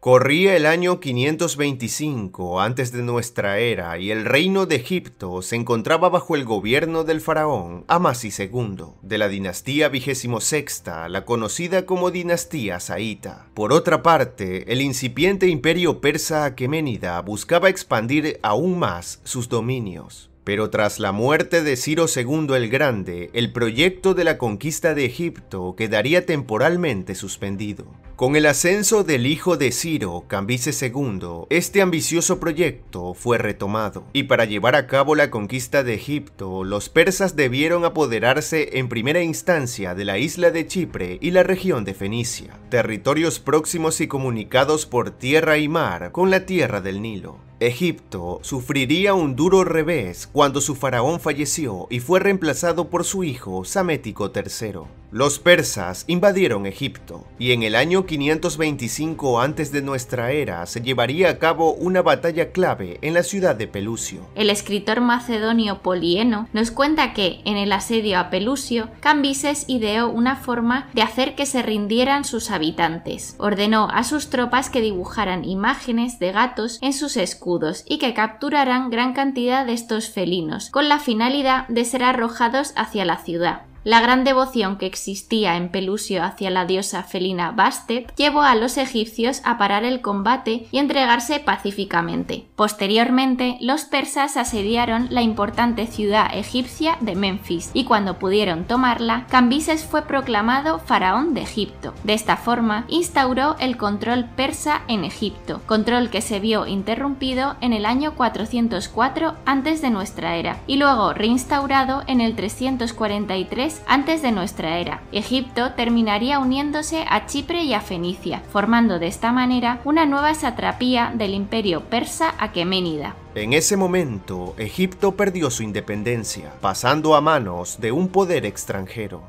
Corría el año 525 antes de nuestra era y el reino de Egipto se encontraba bajo el gobierno del faraón Amasis II, de la dinastía XXVI, la conocida como dinastía saíta. Por otra parte, el incipiente imperio persa aqueménida buscaba expandir aún más sus dominios. Pero tras la muerte de Ciro II el Grande, el proyecto de la conquista de Egipto quedaría temporalmente suspendido. Con el ascenso del hijo de Ciro, Cambises II, este ambicioso proyecto fue retomado, y para llevar a cabo la conquista de Egipto, los persas debieron apoderarse en primera instancia de la isla de Chipre y la región de Fenicia, territorios próximos y comunicados por tierra y mar con la tierra del Nilo. Egipto sufriría un duro revés cuando su faraón falleció y fue reemplazado por su hijo Samético III. Los persas invadieron Egipto y en el año 525 antes de nuestra era se llevaría a cabo una batalla clave en la ciudad de Pelusio. El escritor macedonio Polieno nos cuenta que en el asedio a Pelusio, Cambises ideó una forma de hacer que se rindieran sus habitantes. Ordenó a sus tropas que dibujaran imágenes de gatos en sus escudos y que capturarán gran cantidad de estos felinos, con la finalidad de ser arrojados hacia la ciudad. La gran devoción que existía en Pelusio hacia la diosa felina Bastet llevó a los egipcios a parar el combate y entregarse pacíficamente. Posteriormente, los persas asediaron la importante ciudad egipcia de Memphis y cuando pudieron tomarla, Cambises fue proclamado faraón de Egipto. De esta forma, instauró el control persa en Egipto, control que se vio interrumpido en el año 404 antes de nuestra era y luego reinstaurado en el 343 antes de nuestra era. Egipto terminaría uniéndose a Chipre y a Fenicia, formando de esta manera una nueva satrapía del imperio persa aqueménida. En ese momento, Egipto perdió su independencia, pasando a manos de un poder extranjero.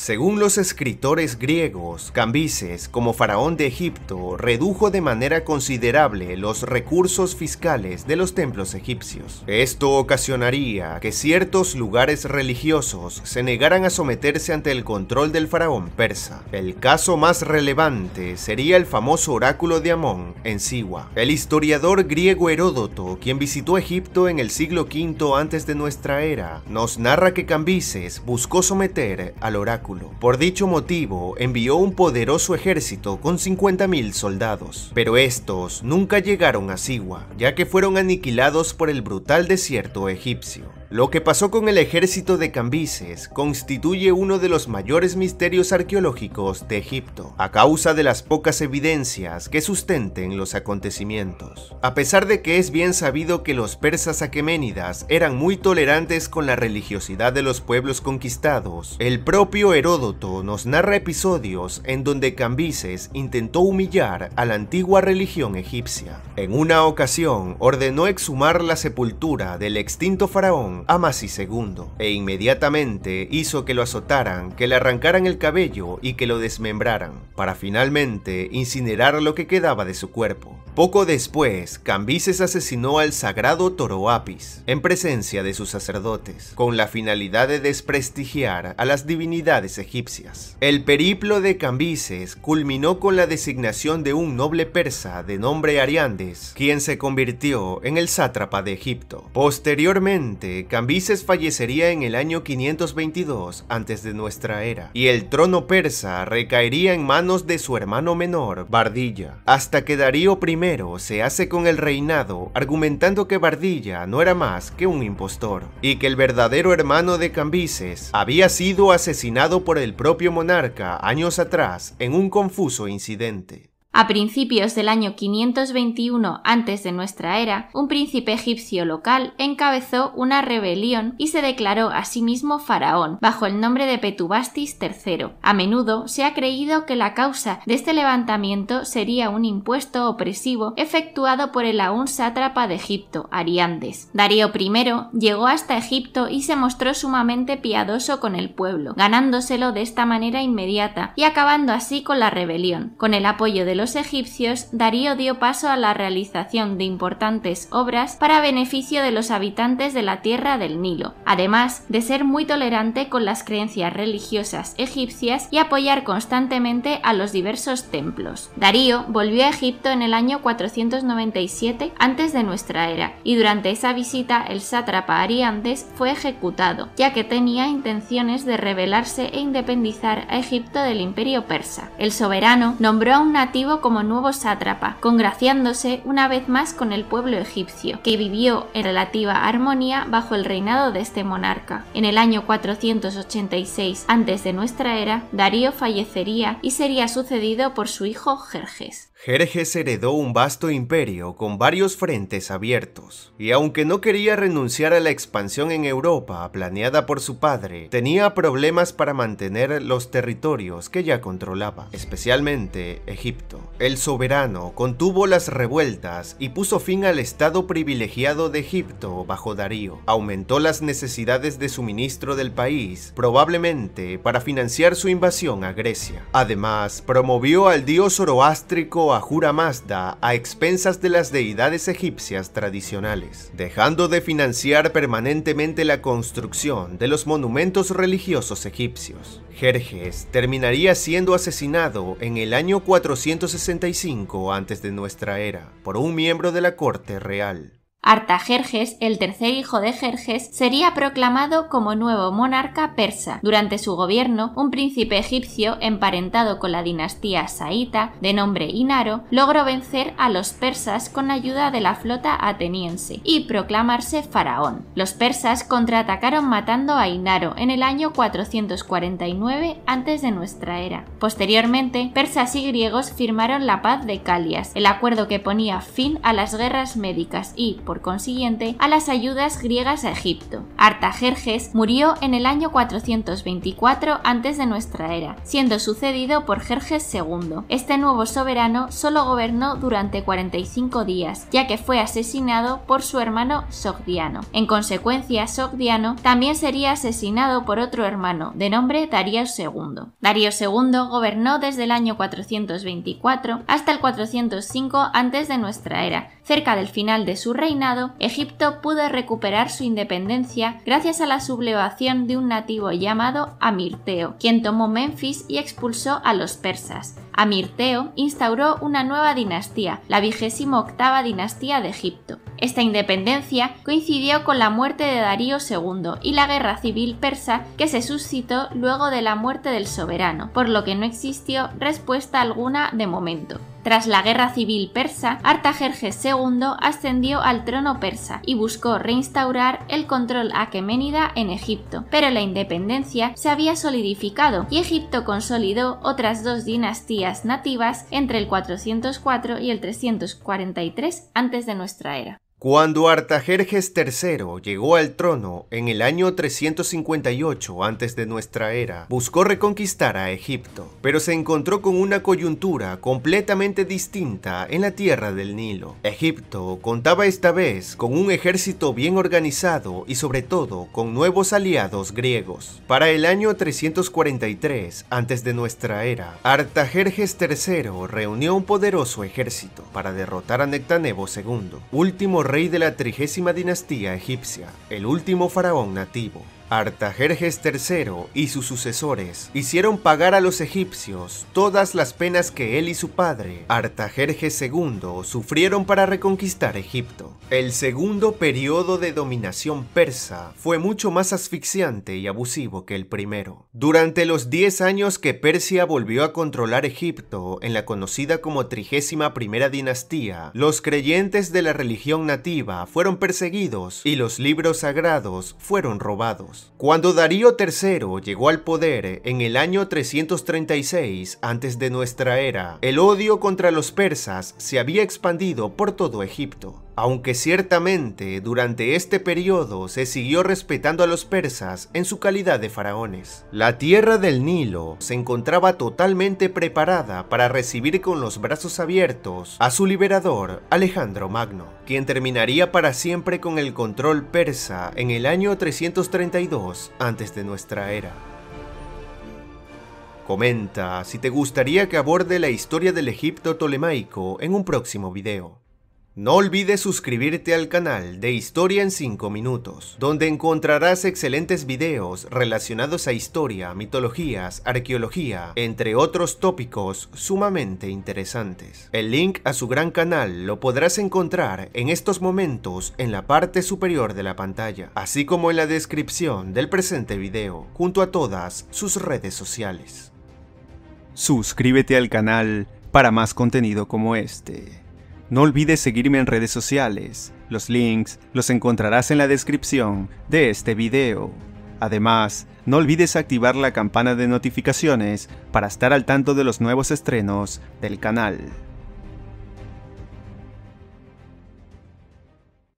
Según los escritores griegos, Cambises, como faraón de Egipto, redujo de manera considerable los recursos fiscales de los templos egipcios. Esto ocasionaría que ciertos lugares religiosos se negaran a someterse ante el control del faraón persa. El caso más relevante sería el famoso oráculo de Amón en Siwa. El historiador griego Heródoto, quien visitó Egipto en el siglo V antes de nuestra era, nos narra que Cambises buscó someter al oráculo por dicho motivo, envió un poderoso ejército con 50.000 soldados, pero estos nunca llegaron a Siwa, ya que fueron aniquilados por el brutal desierto egipcio. Lo que pasó con el ejército de Cambises constituye uno de los mayores misterios arqueológicos de Egipto, a causa de las pocas evidencias que sustenten los acontecimientos. A pesar de que es bien sabido que los persas aqueménidas eran muy tolerantes con la religiosidad de los pueblos conquistados, el propio Heródoto nos narra episodios en donde Cambises intentó humillar a la antigua religión egipcia. En una ocasión ordenó exhumar la sepultura del extinto faraón Amasis II e inmediatamente hizo que lo azotaran, que le arrancaran el cabello y que lo desmembraran, para finalmente incinerar lo que quedaba de su cuerpo. Poco después, Cambises asesinó al sagrado Toro Apis, en presencia de sus sacerdotes, con la finalidad de desprestigiar a las divinidades egipcias. El periplo de Cambises culminó con la designación de un noble persa de nombre Ariandes, quien se convirtió en el sátrapa de Egipto. Posteriormente, Cambises fallecería en el año 522 antes de nuestra era, y el trono persa recaería en manos de su hermano menor, Bardilla, hasta que Darío I se hace con el reinado argumentando que Bardilla no era más que un impostor, y que el verdadero hermano de Cambises había sido asesinado por el propio monarca años atrás en un confuso incidente. A principios del año 521 antes de nuestra era, un príncipe egipcio local encabezó una rebelión y se declaró a sí mismo faraón, bajo el nombre de Petubastis III. A menudo se ha creído que la causa de este levantamiento sería un impuesto opresivo efectuado por el aún sátrapa de Egipto, Ariandes. Darío I llegó hasta Egipto y se mostró sumamente piadoso con el pueblo, ganándoselo de esta manera inmediata y acabando así con la rebelión. Con el apoyo de los egipcios, Darío dio paso a la realización de importantes obras para beneficio de los habitantes de la tierra del Nilo, además de ser muy tolerante con las creencias religiosas egipcias y apoyar constantemente a los diversos templos. Darío volvió a Egipto en el año 497 antes de nuestra era, y durante esa visita el sátrapa Ariantes fue ejecutado, ya que tenía intenciones de rebelarse e independizar a Egipto del imperio persa. El soberano nombró a un nativo como nuevo sátrapa, congraciándose una vez más con el pueblo egipcio, que vivió en relativa armonía bajo el reinado de este monarca. En el año 486 antes de nuestra era, Darío fallecería y sería sucedido por su hijo Jerjes. Jerjes heredó un vasto imperio con varios frentes abiertos, y aunque no quería renunciar a la expansión en Europa planeada por su padre, tenía problemas para mantener los territorios que ya controlaba, especialmente Egipto el soberano contuvo las revueltas y puso fin al estado privilegiado de Egipto bajo Darío. Aumentó las necesidades de suministro del país, probablemente para financiar su invasión a Grecia. Además, promovió al dios zoroástrico Ahura Mazda a expensas de las deidades egipcias tradicionales, dejando de financiar permanentemente la construcción de los monumentos religiosos egipcios. Jerjes terminaría siendo asesinado en el año 400 165 antes de nuestra era por un miembro de la corte real. Artajerjes, el tercer hijo de Jerjes, sería proclamado como nuevo monarca persa. Durante su gobierno, un príncipe egipcio emparentado con la dinastía saíta, de nombre Inaro, logró vencer a los persas con ayuda de la flota ateniense y proclamarse faraón. Los persas contraatacaron matando a Inaro en el año 449 antes de nuestra era. Posteriormente, persas y griegos firmaron la paz de Calias, el acuerdo que ponía fin a las guerras médicas y por consiguiente a las ayudas griegas a Egipto. Artajerjes murió en el año 424 antes de nuestra era, siendo sucedido por Jerjes II. Este nuevo soberano solo gobernó durante 45 días, ya que fue asesinado por su hermano Sogdiano. En consecuencia, Sogdiano también sería asesinado por otro hermano, de nombre Darío II. Darío II gobernó desde el año 424 hasta el 405 antes de nuestra era. Cerca del final de su reino Egipto pudo recuperar su independencia gracias a la sublevación de un nativo llamado Amirteo, quien tomó Memphis y expulsó a los persas. Amirteo instauró una nueva dinastía, la vigésimo octava dinastía de Egipto. Esta independencia coincidió con la muerte de Darío II y la guerra civil persa que se suscitó luego de la muerte del soberano, por lo que no existió respuesta alguna de momento. Tras la guerra civil persa, Artajerjes II ascendió al trono persa y buscó reinstaurar el control aqueménida en Egipto, pero la independencia se había solidificado y Egipto consolidó otras dos dinastías nativas entre el 404 y el 343 antes de nuestra era. Cuando Artajerjes III llegó al trono en el año 358 antes de nuestra era, buscó reconquistar a Egipto, pero se encontró con una coyuntura completamente distinta en la tierra del Nilo. Egipto contaba esta vez con un ejército bien organizado y sobre todo con nuevos aliados griegos. Para el año 343 antes de nuestra era, Artajerjes III reunió un poderoso ejército para derrotar a Nectanebo II, último rey de la trigésima dinastía egipcia, el último faraón nativo. Artajerjes III y sus sucesores hicieron pagar a los egipcios todas las penas que él y su padre, Artajerjes II, sufrieron para reconquistar Egipto. El segundo periodo de dominación persa fue mucho más asfixiante y abusivo que el primero. Durante los 10 años que Persia volvió a controlar Egipto en la conocida como trigésima primera dinastía, los creyentes de la religión nativa fueron perseguidos y los libros sagrados fueron robados. Cuando Darío III llegó al poder en el año 336 antes de nuestra era, el odio contra los persas se había expandido por todo Egipto. Aunque ciertamente durante este periodo se siguió respetando a los persas en su calidad de faraones, la tierra del Nilo se encontraba totalmente preparada para recibir con los brazos abiertos a su liberador Alejandro Magno, quien terminaría para siempre con el control persa en el año 332 antes de nuestra era. Comenta si te gustaría que aborde la historia del Egipto tolemaico en un próximo video. No olvides suscribirte al canal de Historia en 5 Minutos, donde encontrarás excelentes videos relacionados a historia, mitologías, arqueología, entre otros tópicos sumamente interesantes. El link a su gran canal lo podrás encontrar en estos momentos en la parte superior de la pantalla, así como en la descripción del presente video, junto a todas sus redes sociales. Suscríbete al canal para más contenido como este. No olvides seguirme en redes sociales, los links los encontrarás en la descripción de este video. Además, no olvides activar la campana de notificaciones para estar al tanto de los nuevos estrenos del canal.